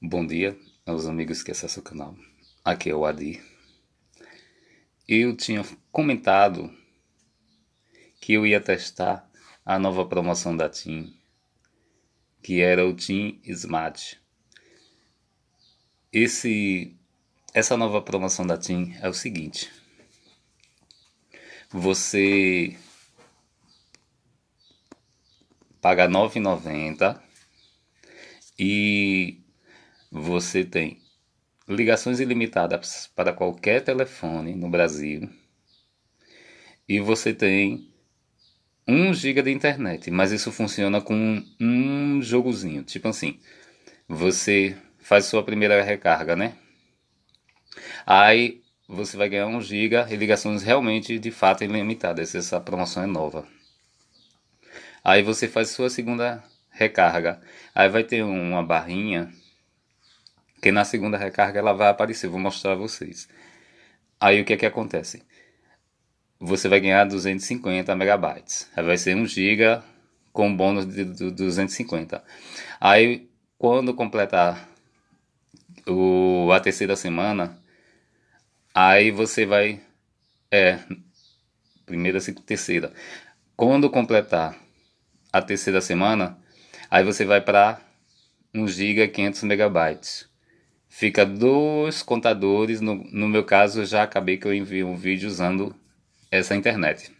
Bom dia aos amigos que acessam o canal. Aqui é o Adi. Eu tinha comentado que eu ia testar a nova promoção da TIM, que era o TIM Smart. Esse, essa nova promoção da TIM é o seguinte: você paga R$ 9,90 e você tem ligações ilimitadas para qualquer telefone no Brasil. E você tem 1 GB de internet, mas isso funciona com um jogozinho. Tipo assim, você faz sua primeira recarga, né? Aí você vai ganhar 1 GB e ligações realmente de fato ilimitadas. Essa promoção é nova. Aí você faz sua segunda recarga. Aí vai ter uma barrinha que na segunda recarga ela vai aparecer, vou mostrar a vocês. Aí o que é que acontece? Você vai ganhar 250 megabytes, vai ser 1 giga com bônus de 250. Aí quando completar o a terceira semana, aí você vai é primeira segunda terceira. Quando completar a terceira semana, aí você vai para 1 giga 500 megabytes. Fica dois contadores, no, no meu caso já acabei que eu enviei um vídeo usando essa internet.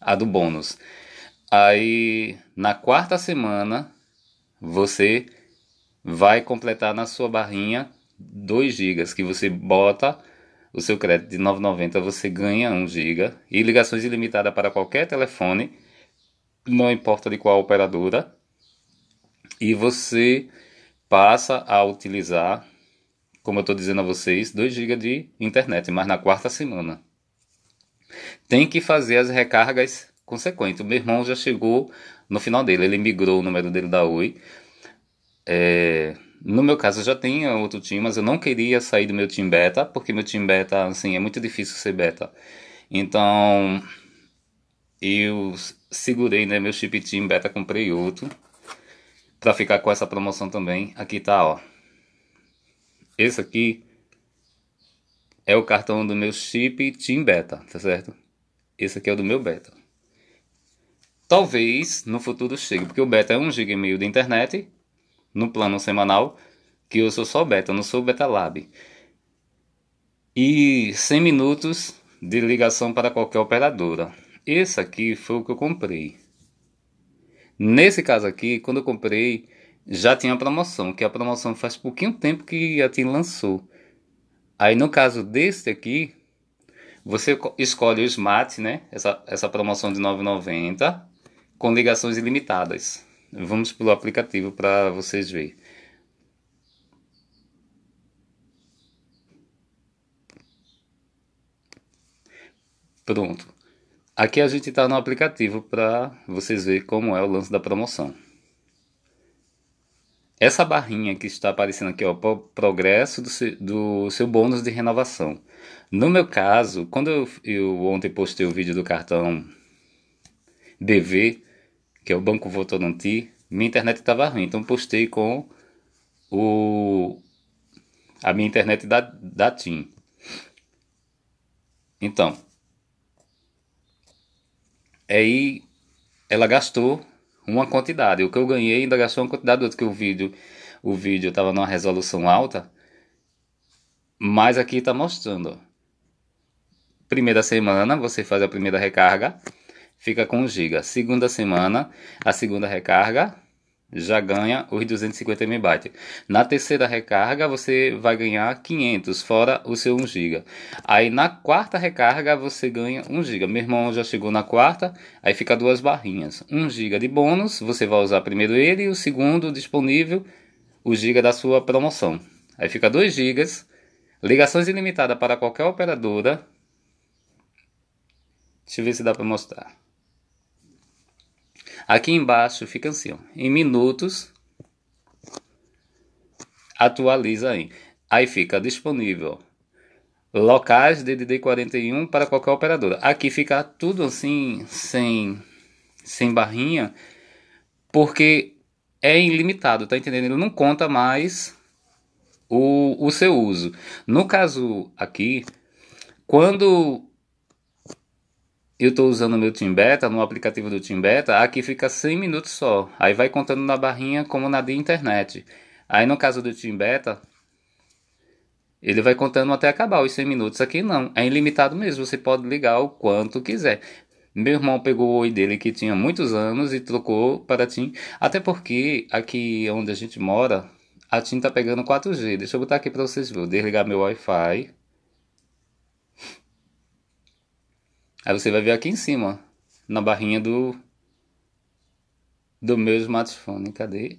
A do bônus. Aí na quarta semana você vai completar na sua barrinha 2 gigas que você bota o seu crédito de 9,90 você ganha 1 giga e ligações ilimitadas para qualquer telefone, não importa de qual operadora. E você passa a utilizar, como eu estou dizendo a vocês, 2 GB de internet, mas na quarta semana. Tem que fazer as recargas consequentes. O meu irmão já chegou no final dele, ele migrou o número dele da Oi. É, no meu caso, eu já tinha outro time, mas eu não queria sair do meu time beta, porque meu time beta, assim, é muito difícil ser beta. Então, eu segurei, né, meu chip team beta, comprei outro para ficar com essa promoção também, aqui tá, ó. Esse aqui é o cartão do meu chip Team Beta, tá certo? Esse aqui é o do meu Beta. Talvez no futuro chegue, porque o Beta é 1 GB e meio de internet no plano semanal, que eu sou só Beta, não sou Beta Lab. E 100 minutos de ligação para qualquer operadora. Esse aqui foi o que eu comprei. Nesse caso aqui, quando eu comprei, já tinha promoção, que a promoção faz pouquinho tempo que a TIM lançou. Aí no caso deste aqui, você escolhe o Smart, né? Essa, essa promoção de 9,90 com ligações ilimitadas. Vamos pelo aplicativo para vocês verem. Pronto. Aqui a gente está no aplicativo para vocês verem como é o lance da promoção. Essa barrinha que está aparecendo aqui, ó, progresso do seu, do seu bônus de renovação. No meu caso, quando eu, eu ontem postei o vídeo do cartão DV, que é o Banco Votorantim, minha internet estava ruim, então postei com o a minha internet da, da TIM. Então, Aí ela gastou uma quantidade. O que eu ganhei ainda gastou uma quantidade Outro que o vídeo o vídeo estava numa resolução alta. Mas aqui está mostrando. Primeira semana você faz a primeira recarga, fica com 1 giga. Segunda semana, a segunda recarga já ganha os 250 MB. Na terceira recarga, você vai ganhar 500, fora o seu 1 GB. Aí na quarta recarga, você ganha 1 GB. Meu irmão já chegou na quarta, aí fica duas barrinhas. 1 GB de bônus, você vai usar primeiro ele, e o segundo disponível, o GB da sua promoção. Aí fica 2 GB. Ligações ilimitadas para qualquer operadora. Deixa eu ver se dá para mostrar. Aqui embaixo fica assim, ó, em minutos, atualiza aí. Aí fica disponível locais DDD41 para qualquer operadora. Aqui fica tudo assim, sem, sem barrinha, porque é ilimitado, tá entendendo? Ele não conta mais o, o seu uso. No caso aqui, quando eu estou usando o meu Team Beta, no aplicativo do Team Beta, aqui fica 100 minutos só. Aí vai contando na barrinha como na de internet. Aí no caso do Team Beta, ele vai contando até acabar os 100 minutos. Aqui não, é ilimitado mesmo, você pode ligar o quanto quiser. Meu irmão pegou o Oi dele que tinha muitos anos e trocou para TIM. Até porque aqui onde a gente mora, a TIM está pegando 4G. Deixa eu botar aqui para vocês verem. Desligar meu Wi-Fi. Aí você vai ver aqui em cima, ó, na barrinha do do meu smartphone. Cadê?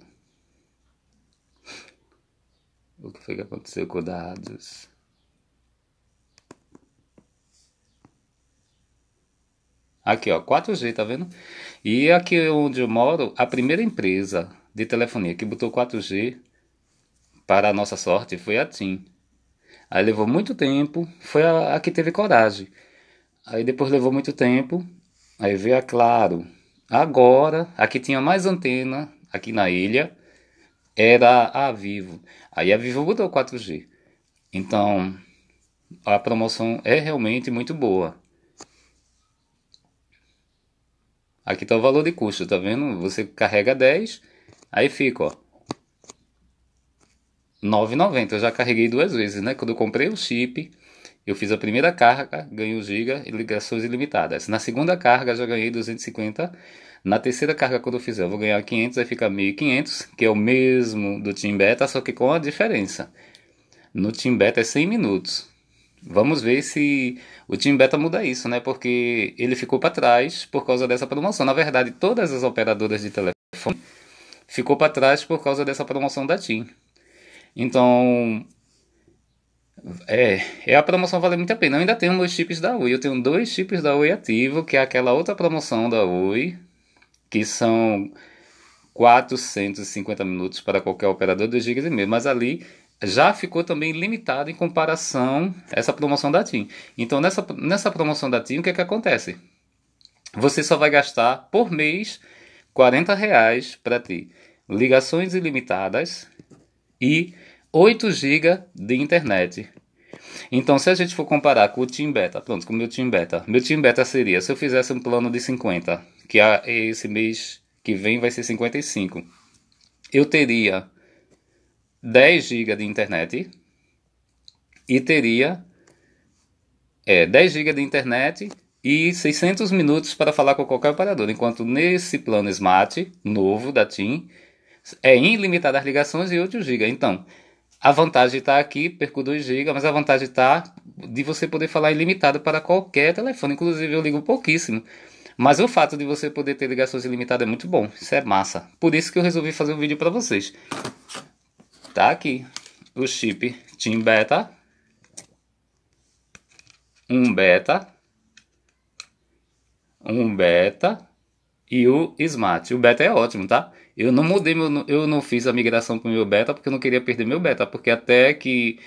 O que foi que aconteceu com dados? Aqui, ó, 4G, tá vendo? E aqui onde eu moro, a primeira empresa de telefonia que botou 4G, para a nossa sorte, foi a TIM. Aí levou muito tempo, foi a, a que teve coragem. Aí depois levou muito tempo, aí veio a é Claro. Agora, a que tinha mais antena aqui na ilha era a Vivo. Aí a Vivo mudou 4G. Então, a promoção é realmente muito boa. Aqui tá o valor de custo, tá vendo? Você carrega 10, aí fica, ó. 9,90. Eu já carreguei duas vezes, né? Quando eu comprei o chip, eu fiz a primeira carga, ganhei o giga e ligações ilimitadas. Na segunda carga já ganhei 250. Na terceira carga, quando eu fizer, eu vou ganhar 500, aí fica 1500, que é o mesmo do Team Beta, só que com a diferença. No Team Beta é 100 minutos. Vamos ver se o Team Beta muda isso, né? Porque ele ficou para trás por causa dessa promoção. Na verdade, todas as operadoras de telefone ficou para trás por causa dessa promoção da TIM. Então, é, é a promoção vale muito a pena. Eu ainda tenho meus chips da Oi. Eu tenho dois chips da Oi ativo, que é aquela outra promoção da Oi, que são 450 minutos para qualquer operador, 2 GB e meio. Mas ali já ficou também limitado em comparação essa promoção da TIM. Então, nessa, nessa promoção da TIM, o que é que acontece? Você só vai gastar por mês 40 reais para ter ligações ilimitadas e 8 GB de internet. Então, se a gente for comparar com o Team Beta, pronto, com o meu Team Beta, meu Team Beta seria se eu fizesse um plano de 50, que esse mês que vem vai ser 55, eu teria 10 GB de internet e teria é, 10 GB de internet e 600 minutos para falar com qualquer operador, enquanto nesse plano Smart novo da TIM é ilimitada as ligações e 8 GB. Então, a vantagem está aqui, perco 2 GB, mas a vantagem está de você poder falar ilimitado para qualquer telefone. Inclusive, eu ligo pouquíssimo. Mas o fato de você poder ter ligações ilimitadas é muito bom. Isso é massa. Por isso que eu resolvi fazer um vídeo para vocês. Tá aqui o chip Team Beta. Um Beta. Um Beta. E o Smart. O Beta é ótimo, tá? Eu não mudei meu, eu não fiz a migração para o meu beta porque eu não queria perder meu beta, porque até que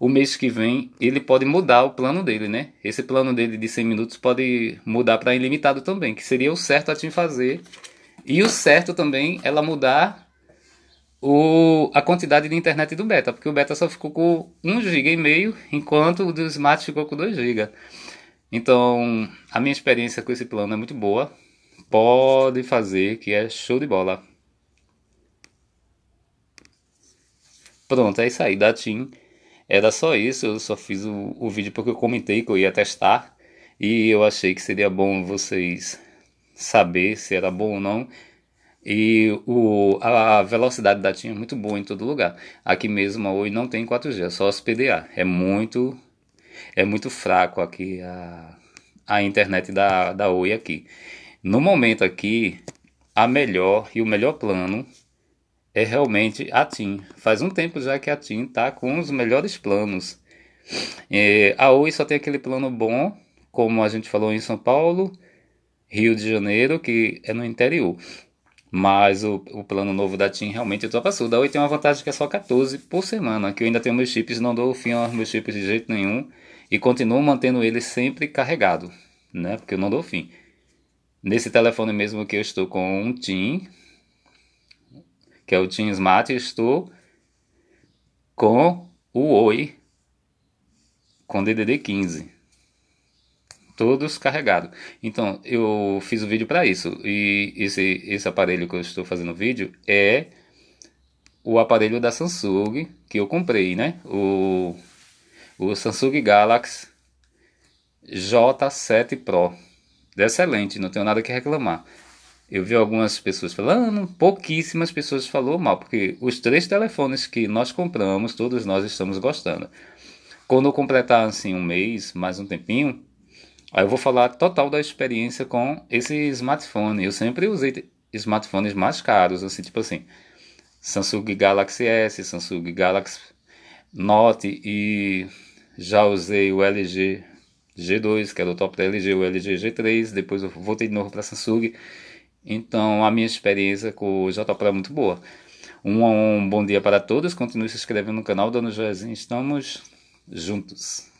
o mês que vem ele pode mudar o plano dele, né? Esse plano dele de 100 minutos pode mudar para ilimitado também, que seria o certo a Tim fazer. E o certo também ela mudar o, a quantidade de internet do beta, porque o beta só ficou com 1 GB e meio, enquanto o do Smart ficou com 2 GB. Então, a minha experiência com esse plano é muito boa. Pode fazer que é show de bola. Pronto, é isso aí, da TIM. Era só isso, eu só fiz o, o vídeo porque eu comentei que eu ia testar e eu achei que seria bom vocês saber se era bom ou não. E o, a velocidade da TIM é muito boa em todo lugar. Aqui mesmo a Oi não tem 4G, é só os PDA. É muito é muito fraco aqui a, a internet da, da Oi aqui. No momento aqui, a melhor e o melhor plano é realmente a TIM. Faz um tempo já que a TIM está com os melhores planos. É, a Oi só tem aquele plano bom, como a gente falou em São Paulo, Rio de Janeiro, que é no interior. Mas o, o plano novo da TIM realmente ultrapassou. Da Oi tem uma vantagem que é só 14 por semana, que eu ainda tenho meus chips, não dou fim aos meus chips de jeito nenhum e continuo mantendo ele sempre carregado, né? Porque eu não dou fim. Nesse telefone mesmo que eu estou com um TIM, que é o Team Smart, estou com o Oi com DDD 15. Todos carregados. Então, eu fiz o vídeo para isso. E esse, esse aparelho que eu estou fazendo o vídeo é o aparelho da Samsung que eu comprei, né? O, o Samsung Galaxy J7 Pro. Excelente, não tenho nada que reclamar. Eu vi algumas pessoas falando, pouquíssimas pessoas falou mal, porque os três telefones que nós compramos, todos nós estamos gostando. Quando eu completar assim um mês, mais um tempinho, aí eu vou falar total da experiência com esse smartphone. Eu sempre usei smartphones mais caros, assim, tipo assim, Samsung Galaxy S, Samsung Galaxy Note e já usei o LG G2, que era o top da LG, o LG G3, depois eu voltei de novo para Samsung. Então, a minha experiência com o JPRO é muito boa. Um, um bom dia para todos. Continue se inscrevendo no canal, Dona Joazinha. Estamos juntos.